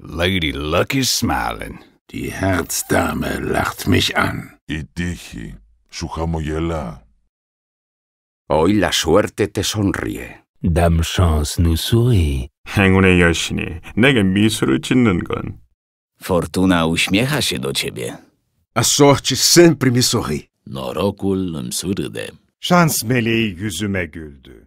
Lady Luck is smiling. Die Herzdame lacht mich an. Itihi, Shuhamoyela. Hoy la suerte te sonríe. Dame chance nous sourit. 행운의 여신이 내게 미소를 짓는 건 Fortuna uśmiecha się do ciebie. A sorte sempre me sorri. Norocul îmi surâde. Şans meleği yüzüme güldü.